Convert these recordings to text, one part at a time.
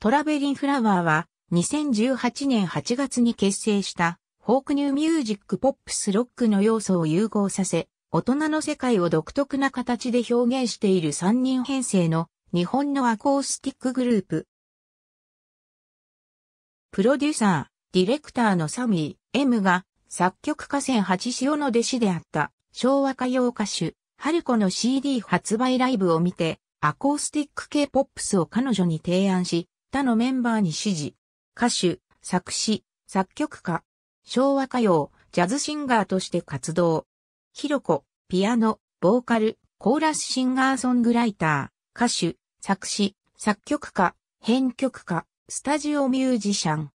トラベリンフラワーは2018年8月に結成したフォークニューミュージックポップスロックの要素を融合させ、大人の世界を独特な形で表現している3人編成の日本のアコースティックグループ。プロデューサー、ディレクターのサミー、M が作曲家千八潮の弟子であった昭和歌謡歌手、春子の CD 発売ライブを見て、アコースティック系ポップスを彼女に提案し、他のメンバーに支持。歌手、作詞、作曲家、昭和歌謡、ジャズシンガーとして活動。ひろこ、ピアノ、ボーカル、コーラスシンガーソングライター、歌手、作詞、作曲家、編曲家、スタジオミュージシャン。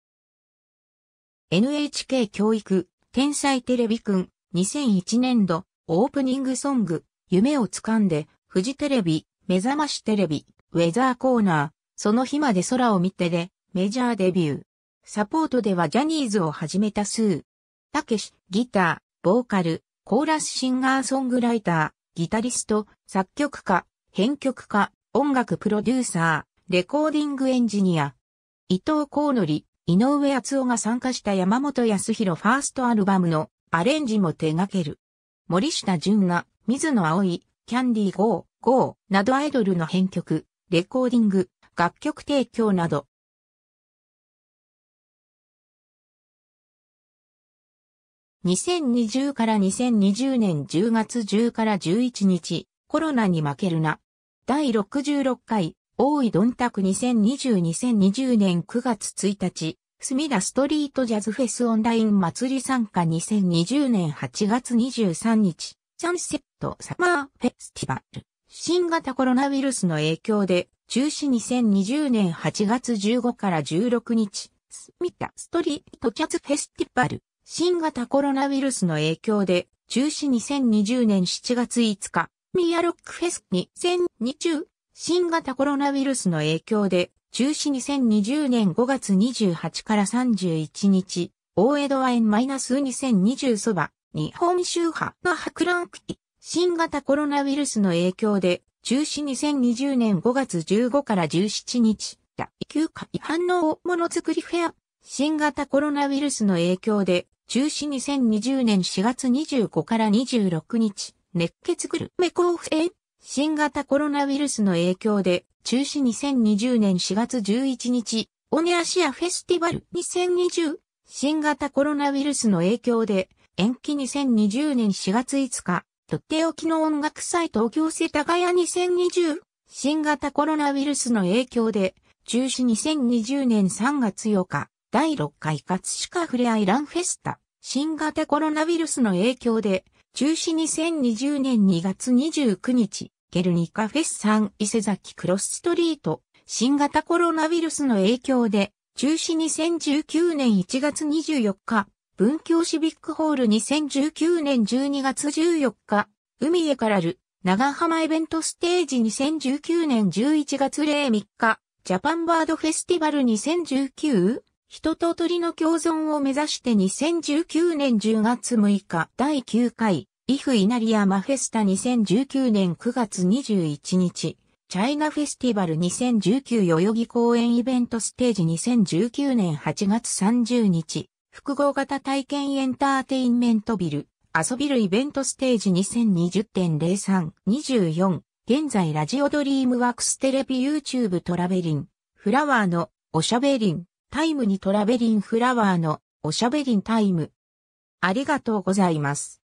NHK 教育、天才テレビくん、2001年度、オープニングソング、夢をつかんで、フジテレビ、目覚ましテレビ、ウェザーコーナー、その日まで空を見てで、メジャーデビュー。サポートではジャニーズを始めたスー。たけし、ギター、ボーカル、コーラスシンガーソングライター、ギタリスト、作曲家、編曲家、音楽プロデューサー、レコーディングエンジニア。伊藤幸則、井上敦夫が参加した山本康弘ファーストアルバムのアレンジも手掛ける。森下淳が、水野葵、キャンディーゴー、ゴーなどアイドルの編曲、レコーディング、楽曲提供など。2020から2020年10月10から11日、コロナに負けるな。第66回、大井どんたく2020-2020年9月1日、墨田ストリートジャズフェスオンライン祭り参加2020年8月23日、サンセットサマーフェスティバル。新型コロナウイルスの影響で中止2020年8月15から16日、スミタストリートキャツフェスティバル、新型コロナウイルスの影響で、中止2020年7月5日、ミヤロックフェス2020、新型コロナウイルスの影響で、中止2020年5月28から31日、大江戸園マイナス2020そば、日本周波の博覧期、新型コロナウイルスの影響で、中止2020年5月15から17日、第9回反応ものづくりフェア、新型コロナウイルスの影響で、中止2020年4月25から26日、熱血グルメ交付新型コロナウイルスの影響で、中止2020年4月11日、オネアシアフェスティバル2020、新型コロナウイルスの影響で、延期2020年4月5日、とっておきの音楽祭東京世田谷2020新型コロナウイルスの影響で中止2020年3月8日第6回葛飾ふれあいランフェスタ新型コロナウイルスの影響で中止2020年2月29日ゲルニカフェス3伊勢崎クロスストリート新型コロナウイルスの影響で中止2019年1月24日文京シビックホール2019年12月14日、海へからる、長浜イベントステージ2019年11月0 3日、ジャパンバードフェスティバル2019、人と鳥の共存を目指して2019年10月6日第9回、イフイナリアマフェスタ2019年9月21日、チャイナフェスティバル2019代々木公園イベントステージ2019年8月30日、複合型体験エンターテインメントビル、遊びるイベントステージ2020.03-24、現在ラジオドリームワークステレビ YouTube トラベリン、フラワーのおしゃべりん、タイムにトラベリンフラワーのおしゃべりんタイム。ありがとうございます。